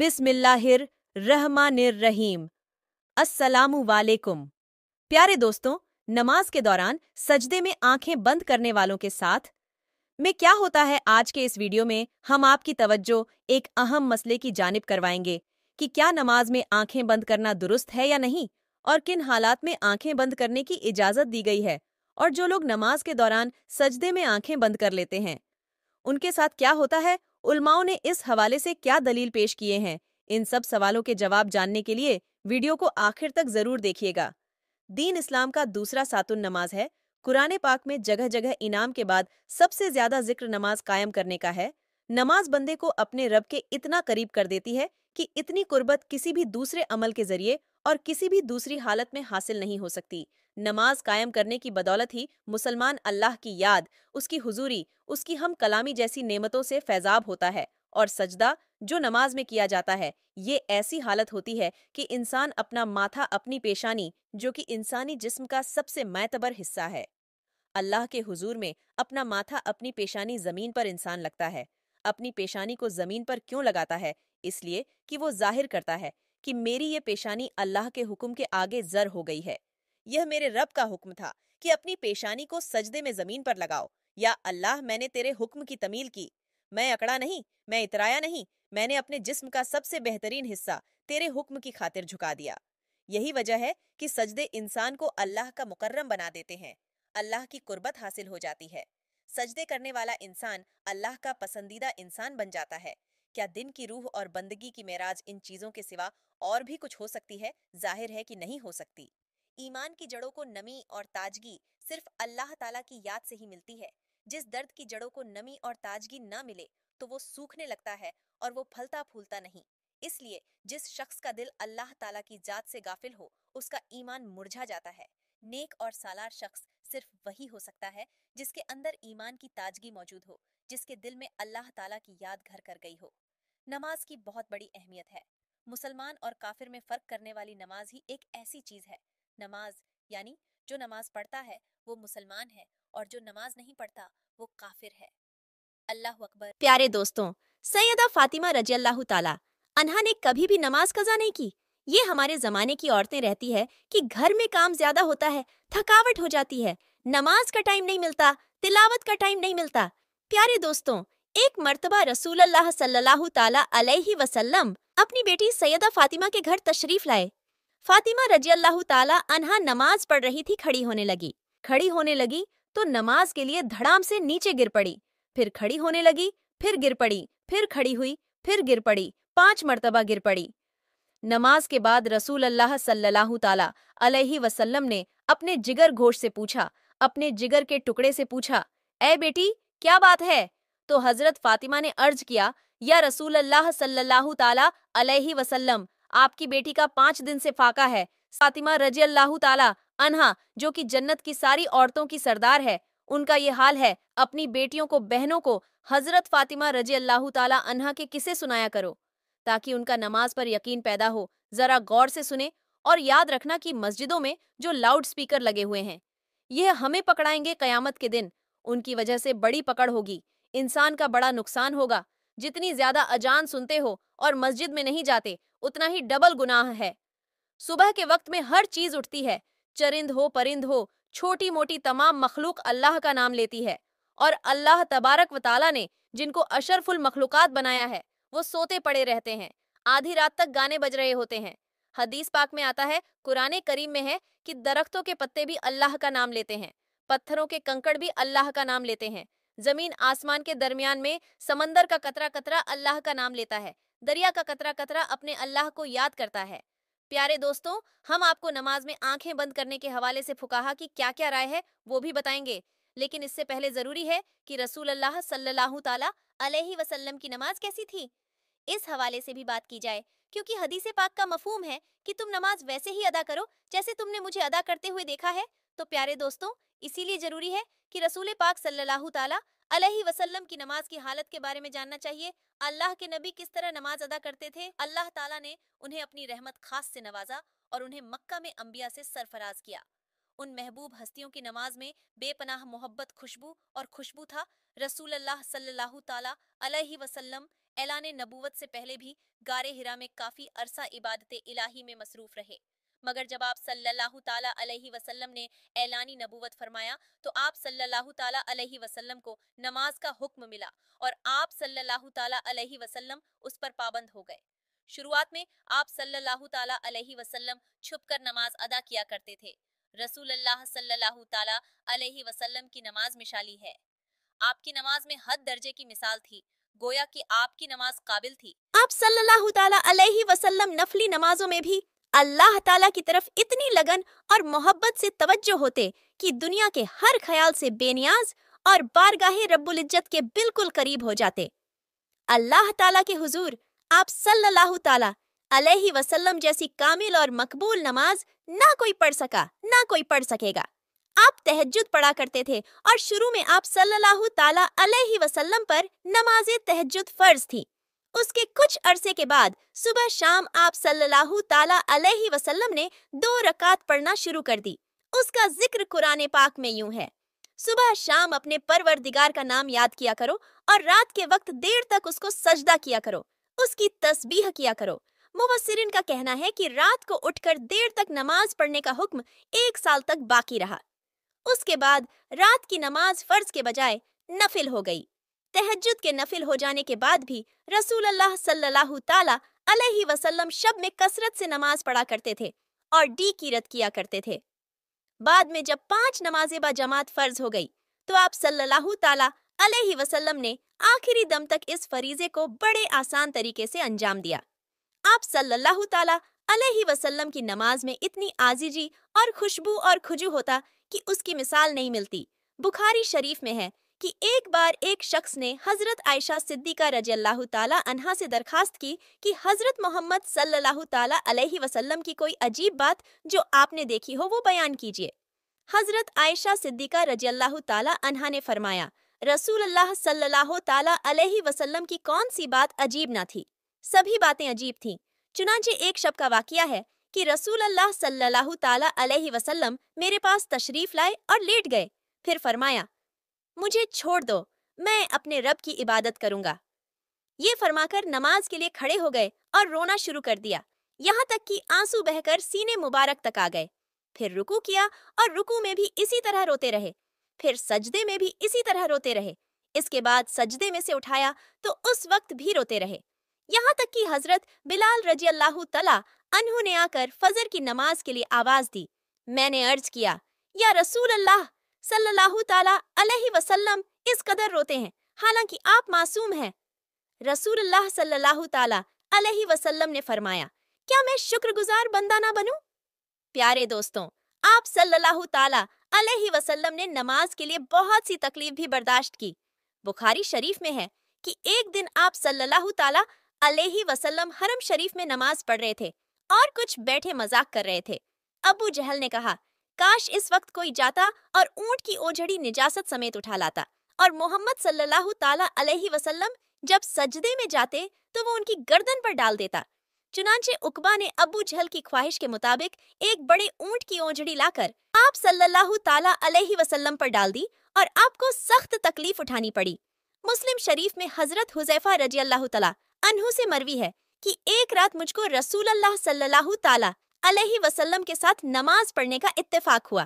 बिस्मिल्लाहिर रहमानिर रहीम अस्सलामु वालेकुम प्यारे दोस्तों नमाज के दौरान सजदे में आंखें बंद करने वालों के साथ में क्या होता है आज के इस वीडियो में हम आपकी तवज्जो एक अहम मसले की जानिब करवाएंगे कि क्या नमाज में आंखें बंद करना दुरुस्त है या नहीं और किन हालात में आंखें बंद करने की इजाजत दी गई है और जो लोग नमाज के दौरान सजदे में आंखें बंद कर लेते हैं उनके साथ क्या होता है उलमाओं ने इस हवाले से क्या दलील पेश किए हैं इन सब सवालों के जवाब जानने के लिए वीडियो को आखिर तक जरूर देखिएगा दीन इस्लाम का दूसरा सातुन नमाज है कुरान पाक में जगह जगह इनाम के बाद सबसे ज्यादा जिक्र नमाज कायम करने का है नमाज बंदे को अपने रब के इतना करीब कर देती है कि इतनी कुर्बत किसी भी दूसरे अमल के जरिए और किसी भी दूसरी हालत में हासिल नहीं हो सकती नमाज कायम करने की बदौलत ही मुसलमान अल्लाह की याद उसकी हुजूरी उसकी हम कलामी जैसी नेमतों से फैजाब होता है और सजदा जो नमाज में किया जाता है ये ऐसी हालत होती है कि इंसान अपना माथा अपनी पेशानी जो कि इंसानी जिस्म का सबसे मैतबर हिस्सा है अल्लाह के हुजूर में अपना माथा अपनी पेशानी जमीन पर इंसान लगता है अपनी पेशानी को जमीन पर क्यों लगाता है इसलिए कि वो जाहिर करता है कि मेरी ये पेशानी अल्लाह के हुक्म के आगे जर हो गई है यह मेरे रब का हुक्म था कि अपनी पेशानी को सजदे में जमीन पर लगाओ या अल्लाह मैंने तेरे हुक्म की तमील की मैं अकड़ा नहीं मैं इतराया नहीं मैंने अपने जिस्म का सबसे बेहतरीन हिस्सा तेरे हुक्म की खातिर झुका दिया यही वजह है कि सजदे इंसान को अल्लाह का मुकर्रम बना देते हैं अल्लाह की कुर्बत हासिल हो जाती है सजदे करने वाला इंसान अल्लाह का पसंदीदा इंसान बन जाता है क्या दिन की रूह और बंदगी की मेराज इन चीजों के सिवा और भी कुछ हो सकती है जाहिर है कि नहीं हो सकती ईमान की जड़ों को नमी और ताजगी सिर्फ अल्लाह ताला की याद से ही मिलती है जिस दर्द की जड़ों को नमी और ताजगी न मिले तो वो सूखने लगता है और वो फलता फूलता नहीं इसलिए जिस शख्स का दिल अल्लाह ताला की जात से गाफिल हो उसका ईमान मुरझा जाता है नेक और सालार शख्स सिर्फ वही हो सकता है जिसके अंदर ईमान की ताजगी मौजूद हो जिसके दिल में अल्लाह ताला की याद घर कर गई हो नमाज की बहुत बड़ी अहमियत है मुसलमान और काफिर में फर्क करने वाली नमाज ही एक ऐसी चीज है नमाज यानी जो नमाज पढ़ता है वो मुसलमान है और जो नमाज नहीं पढ़ता वो काफिर है अल्लाह अकबर प्यारे दोस्तों सैयदा फातिमा रजी अल्लाह ताला अनहा ने कभी भी नमाज कजा नहीं की ये हमारे जमाने की औरतें रहती है कि घर में काम ज्यादा होता है थकावट हो जाती है नमाज का टाइम नहीं मिलता तिलावत का टाइम नहीं मिलता प्यारे दोस्तों एक मरतबा रसूल अल्लाह सल्लल्लाहु ताला अलैहि वसल्लम अपनी बेटी सैयदा फातिमा के घर तशरीफ लाए फातिमा रजी अल्लाह ताला अनहा नमाज पढ़ रही थी खड़ी होने लगी खड़ी होने लगी तो नमाज के लिए धड़ाम से नीचे गिर पड़ी फिर खड़ी होने लगी फिर गिर पड़ी फिर खड़ी हुई फिर गिर पड़ी पांच मरतबा गिर पड़ी नमाज के बाद रसूल अल्लाह सल्लल्लाहु ताला अलैहि वसल्लम ने अपने जिगर घोष से पूछा अपने जिगर के टुकड़े से पूछा ए बेटी क्या बात है तो हजरत फातिमा ने अर्ज किया या रसूल अल्लाह सल्लल्लाहु ताला अलैहि वसल्लम आपकी बेटी का पांच दिन से फाका है फातिमा रजी अल्लाह ताला अनहा जो कि जन्नत की सारी औरतों की सरदार है उनका ये हाल है अपनी बेटियों को बहनों को हजरत फातिमा रजी अल्लाह ताला अनहा के किसे सुनाया करो ताकि उनका नमाज पर यकीन पैदा हो जरा गौर से सुने और याद रखना कि मस्जिदों में जो लाउड स्पीकर लगे हुए हैं यह हमें पकड़ाएंगे कयामत के दिन उनकी वजह से बड़ी पकड़ होगी इंसान का बड़ा नुकसान होगा जितनी ज्यादा अजान सुनते हो और मस्जिद में नहीं जाते उतना ही डबल गुनाह है सुबह के वक्त में हर चीज उठती है चरिंद हो परिंद हो छोटी मोटी तमाम मखलूक अल्लाह का नाम लेती है और अल्लाह तबारक व ताला ने जिनको अशरफुल मखलूक़ात बनाया है वो सोते पड़े रहते हैं आधी रात तक गाने बज रहे होते हैं हदीस पाक में आता है कुरान करीम में है कि दरख्तों के पत्ते भी अल्लाह का नाम लेते हैं पत्थरों के कंकड़ भी अल्लाह का नाम लेते हैं जमीन आसमान के दरमियान में समंदर का कतरा कतरा अल्लाह का नाम लेता है दरिया का कतरा कतरा अपने अल्लाह को याद करता है प्यारे दोस्तों हम आपको नमाज में आंखें बंद करने के हवाले से फुकाहा की क्या क्या राय है वो भी बताएंगे लेकिन इससे पहले जरूरी है कि रसूल अल्लाह सल्लल्लाहु अलैहि वसल्लम की नमाज कैसी थी इस हवाले से भी बात की जाए क्योंकि हदीसे पाक का मफहम है कि तुम नमाज वैसे ही अदा करो जैसे तुमने मुझे अदा करते हुए देखा है तो प्यारे दोस्तों इसीलिए जरूरी है कि रसूल पाक सल्लल्लाहु ताला अलैहि वसल्लम की नमाज की हालत के बारे में जानना चाहिए अल्लाह के नबी किस तरह नमाज अदा करते थे अल्लाह ताला ने उन्हें अपनी रहमत खास से नवाजा और उन्हें मक्का में अम्बिया से सरफराज किया उन महबूब हस्तियों की नमाज में बेपनाह मोहब्बत खुशबू और खुशबू था रसूल अल्लाह सल्लल्लाहु ताला अलैहि वसल्लम ऐलान नबूवत से पहले भी गारे हिरा में काफी अरसा इबादत इलाही में मसरूफ रहे मगर जब आप सल्लल्लाहु ताला अलैहि वसल्लम ने ऐलानी नबूवत फरमाया तो आप सल्लल्लाहु ताला अलैहि वसल्लम को नमाज का हुक्म मिला और आप सल्लल्लाहु ताला अलैहि वसल्लम उस पर पाबंद हो गए शुरुआत में आप सल्लल्लाहु ताला अलैहि वसल्लम छुपकर नमाज अदा किया करते थे रसूल अल्लाह सल्लल्लाहु ताला अलैहि वसल्लम की नमाज मिसाली है आपकी नमाज में हद दर्जे की मिसाल थी गोया कि आपकी नमाज काबिल थी आप सल्लल्लाहु ताला अलैहि वसल्लम नफली नमाजों में भी अल्लाह ताला की तरफ इतनी लगन और मोहब्बत से तवज्जो होते कि दुनिया के हर ख्याल से बेनियाज और बारगाहे रब्बुल इज्जत के बिल्कुल करीब हो जाते अल्लाह ताला के हुजूर आप सल्लल्लाहु ताला अलैहि वसल्लम जैसी कामिल और मकबूल नमाज ना कोई पढ़ सका ना कोई पढ़ सकेगा आप तहज्जुद पढ़ा करते थे और शुरू में आप सल्लल्लाहु ताला अलैहि वसल्लम पर नमाज तहज्जुद फर्ज थी उसके कुछ अरसे के बाद सुबह शाम आप सल्लल्लाहु ताला अलैहि वसल्लम ने दो रकात पढ़ना शुरू कर दी उसका जिक्र कुरान पाक में यूं है सुबह शाम अपने परवरदिगार का नाम याद किया करो और रात के वक्त देर तक उसको सजदा किया करो उसकी तस्बीह किया करो मुबसरिन का कहना है कि रात को उठकर देर तक नमाज पढ़ने का हुक्म एक साल तक बाकी रहा उसके बाद रात की नमाज फर्ज के बजाय नफिल हो गई तहज्जुद के नफिल हो जाने के बाद भी रसूल अल्लाह सल्लल्लाहु ताला अलैहि वसल्लम शब में कसरत से नमाज पढ़ा करते थे और डी कीरत किया करते थे बाद में जब पांच नमाजें बा जमात फर्ज हो गई तो आप सल्लल्लाहु ताला अलैहि वसल्लम ने आखिरी दम तक इस फरीजे को बड़े आसान तरीके से अंजाम दिया आप सल्लल्लाहु ताला अलैहि वसल्लम की नमाज में इतनी आजीजी और खुशबू और खुजू होता कि उसकी मिसाल नहीं मिलती बुखारी शरीफ में है कि एक बार एक शख्स ने हजरत आयशा सिद्दीका रजी अल्लाह ताला अनहा से दरखास्त की कि हजरत मोहम्मद सल्लल्लाहु ताला अलैहि वसल्लम की कोई अजीब बात जो आपने देखी हो वो बयान कीजिए हजरत आयशा सिद्दीका रजी अल्लाह ताला अनहा ने फरमाया रसूल अल्लाह सल्लल्लाहु ताला अलैहि वसल्लम की कौन सी बात अजीब ना थी सभी बातें अजीब थीं चुनाचे एक शब का वाक़ है कि रसूल अल्लाह सल्लल्लाहु ताला अलैहि वसल्लम मेरे पास तशरीफ लाए और लेट गए फिर फरमाया मुझे छोड़ दो मैं अपने रब की इबादत करूंगा ये फरमाकर नमाज के लिए खड़े हो गए और रोना शुरू कर दिया यहाँ तक कि आंसू बहकर सीने मुबारक तक आ गए फिर रुकू किया और रुकू में भी इसी तरह रोते रहे फिर सजदे में भी इसी तरह रोते रहे इसके बाद सजदे में से उठाया तो उस वक्त भी रोते रहे यहाँ तक कि हजरत बिलाल रजी अल्लाह तला अनहू ने आकर फजर की नमाज के लिए आवाज दी मैंने अर्ज किया या रसूल अल्लाह सल्लल्लाहु ताला अलैहि वसल्लम इस कदर रोते हैं हालांकि आप मासूम हैं रसूलुल्लाह सल्लल्लाहु ताला अलैहि वसल्लम ने फरमाया क्या मैं शुक्रगुजार बंदा ना बनूं प्यारे दोस्तों आप सल्लल्लाहु ताला अलैहि वसल्लम ने नमाज के लिए बहुत सी तकलीफ भी बर्दाश्त की बुखारी शरीफ में है कि एक दिन आप सल्लल्लाहु ताला अलैहि वसल्लम हरम शरीफ में नमाज पढ़ रहे थे और कुछ बैठे मजाक कर रहे थे अबू जहल ने कहा काश इस वक्त कोई जाता और ऊंट की ओझड़ी निजासत समेत उठा लाता और मोहम्मद सल्लल्लाहु ताला अलैहि वसल्लम जब सजदे में जाते तो वो उनकी गर्दन पर डाल देता चुनाचे उकबा ने अबू जहल की ख्वाहिश के मुताबिक एक बड़े ऊंट की ओझड़ी लाकर आप सल्लल्लाहु ताला अलैहि वसल्लम पर डाल दी और आपको सख्त तकलीफ उठानी पड़ी मुस्लिम शरीफ में हजरत हुजैफा रजी अल्लाह तला अनहू से मरवी है कि एक रात मुझको रसूल अल्लाह सल्लल्लाहु ताला अलैहि वसल्लम के साथ नमाज पढ़ने का इत्तेफाक हुआ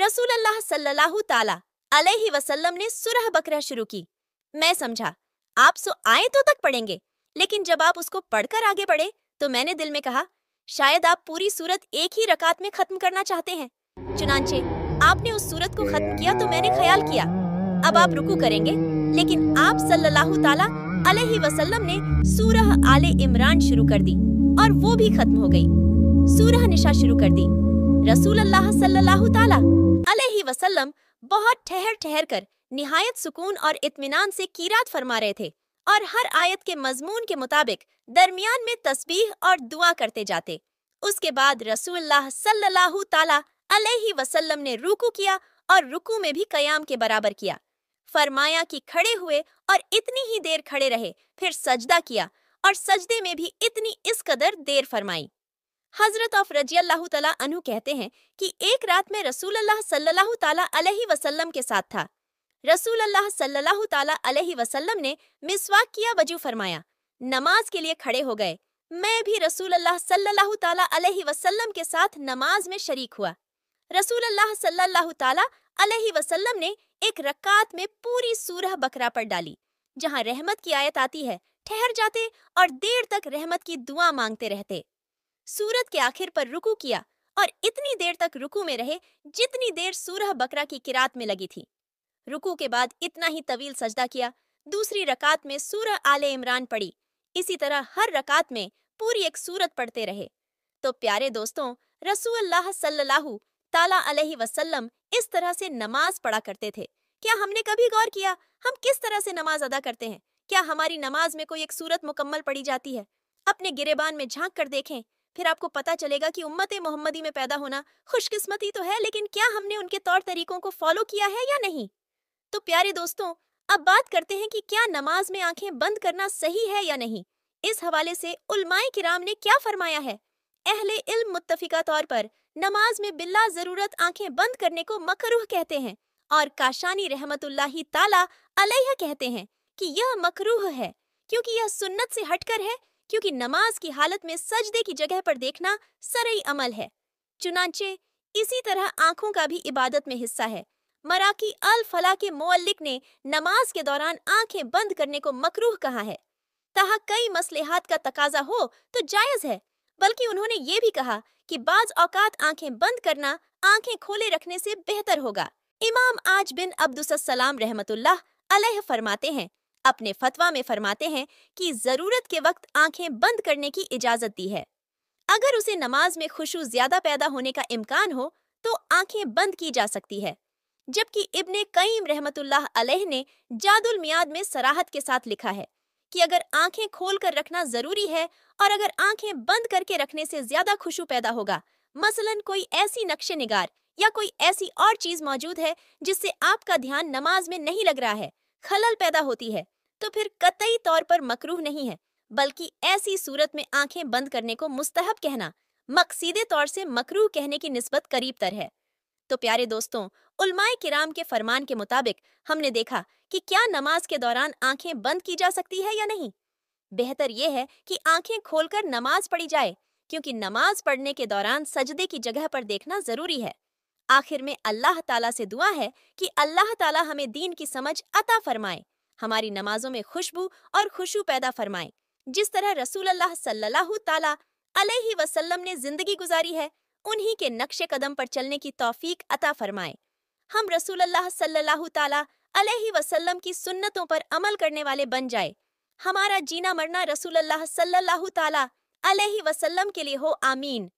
रसूल अल्लाह सल्लल्लाहु ताला अलैहि वसल्लम ने सुरह बकरा शुरू की मैं समझा आप सो आए तो तक पढ़ेंगे लेकिन जब आप उसको पढ़कर आगे बढ़े तो मैंने दिल में कहा शायद आप पूरी सूरत एक ही रकात में खत्म करना चाहते हैं चुनाचे आपने उस सूरत को खत्म किया तो मैंने ख्याल किया अब आप रुकू करेंगे लेकिन आप सल्लल्लाहु ताला अलैहि वसल्लम ने सूरह आले इमरान शुरू कर दी और वो भी खत्म हो गई सूरह निशा शुरू कर दी रसूल अल्लाह सल्लल्लाहु अलैहि वसल्लम बहुत ठहर ठहर कर निहायत सुकून और इत्मीनान से कीरात फरमा रहे थे और हर आयत के मजमून के मुताबिक दरमियान में तस्बीह और दुआ करते जाते उसके बाद रसूलुल्लाह सल्लल्लाहु ताला अलैहि वसल्लम ने रुकू किया और रुकू में भी कयाम के बराबर किया फरमाया कि खड़े हुए और इतनी ही देर खड़े रहे फिर सजदा किया और सजदे में भी इतनी इस कदर देर फरमाई हजरत ऑफ रजी अल्लाह अनु कहते हैं कि एक रात में रसूल अल्लाह सल्लल्लाहु ताला अलैहि वसल्लम के साथ था रसूल अल्लाह सल्लल्लाहु ताला अलैहि वसल्लम ने मिसवाक किया वजू फरमाया नमाज के लिए खड़े हो गए मैं भी रसूल अल्लाह सल्लल्लाहु ताला अलैहि वसल्लम के साथ नमाज में शरीक हुआ रसूल अल्लाह सल्लल्लाहु ताला अलैहि वसल्लम ने एक रकात में पूरी सूरह बकरा पर डाली जहाँ रहमत की आयत आती है ठहर जाते और देर तक रहमत की दुआ मांगते रहते सूरत के आखिर पर रुकू किया और इतनी देर तक रुकू में रहे जितनी देर सूरह बकरा की किरात में लगी थी रुकू के बाद इतना ही तवील सजदा किया दूसरी रकात में सूरह आले इमरान पड़ी इसी तरह हर रकात में पूरी एक सूरत पढ़ते रहे तो प्यारे दोस्तों रसूल सल्लल्लाहु ताला अलैहि वसल्लम इस तरह से नमाज पढ़ा करते थे क्या हमने कभी गौर किया हम किस तरह से नमाज अदा करते हैं क्या हमारी नमाज में कोई एक सूरत मुकम्मल पड़ी जाती है अपने गिरेबान में झांक कर देखें फिर आपको पता चलेगा कि उम्मत मोहम्मदी में पैदा होना खुशकिस्मती तो है लेकिन क्या हमने उनके तौर तरीकों को फॉलो किया है या नहीं तो प्यारे दोस्तों अब बात करते हैं कि क्या नमाज में आंखें बंद करना सही है या नहीं इस हवाले से उलमाए किराम ने क्या फरमाया है अहले इल्म मुत्तफिका तौर पर नमाज में बिल्ला जरूरत आंखें बंद करने को मकरूह कहते हैं और काशानी रहमतुल्लाही ताला अलैहा कहते हैं कि यह मकरूह है क्योंकि यह सुन्नत से हटकर है क्योंकि नमाज की हालत में सजदे की जगह पर देखना सरई अमल है चुनाचे इसी तरह आंखों का भी इबादत में हिस्सा है मराकी अल फला के मोलिक ने नमाज के दौरान आंखें बंद करने को मकरूह कहा है तहा कई मसलेहात का तकाजा हो तो जायज है बल्कि उन्होंने ये भी कहा कि बाज औकात आंखें बंद करना आंखें खोले रखने से बेहतर होगा इमाम आज बिन सलाम रहमतुल्लाह अलह फरमाते हैं अपने फतवा में फरमाते हैं कि ज़रूरत के वक्त आंखें बंद करने की इजाज़त दी है अगर उसे नमाज में खुशू ज्यादा पैदा होने का इम्कान हो तो आंखें बंद की जा सकती है जबकि इब्ने कईम रहमतुल्लाह अलैह ने जादुल मियाद में सराहत के साथ लिखा है कि अगर आंखें खोल कर रखना जरूरी है और अगर आंखें बंद करके रखने से ज्यादा खुशू पैदा होगा मसलन कोई ऐसी नक्श निगार या कोई ऐसी और चीज मौजूद है जिससे आपका ध्यान नमाज में नहीं लग रहा है खलल पैदा होती है तो फिर कतई तौर पर मकरूह नहीं है बल्कि ऐसी सूरत में आंखें बंद करने को मुस्तहब कहना मकसीदे तौर से मकरूह कहने की नस्बत करीब तर है तो प्यारे दोस्तों उलमाए किराम के फरमान के मुताबिक हमने देखा कि क्या नमाज के दौरान आंखें बंद की जा सकती है या नहीं बेहतर यह है कि आंखें खोलकर नमाज पढ़ी जाए क्योंकि नमाज पढ़ने के दौरान सजदे की जगह पर देखना जरूरी है आखिर में अल्लाह ताला से दुआ है कि अल्लाह ताला हमें दीन की समझ अता फरमाए हमारी नमाजों में खुशबू और खुशू पैदा फरमाएं जिस तरह रसूल अल्लाह सल्लल्लाहु ताला अलैहि वसल्लम ने जिंदगी गुजारी है उन्हीं के नक्शे कदम पर चलने की तौफीक अता फरमाए हम रसूल अल्लाह सल्लल्लाहु ताला अलैहि वसल्लम की सुन्नतों पर अमल करने वाले बन जाए हमारा जीना मरना रसूल अल्लाह सल्लल्लाहु ताला अलैहि वसल्लम के लिए हो आमीन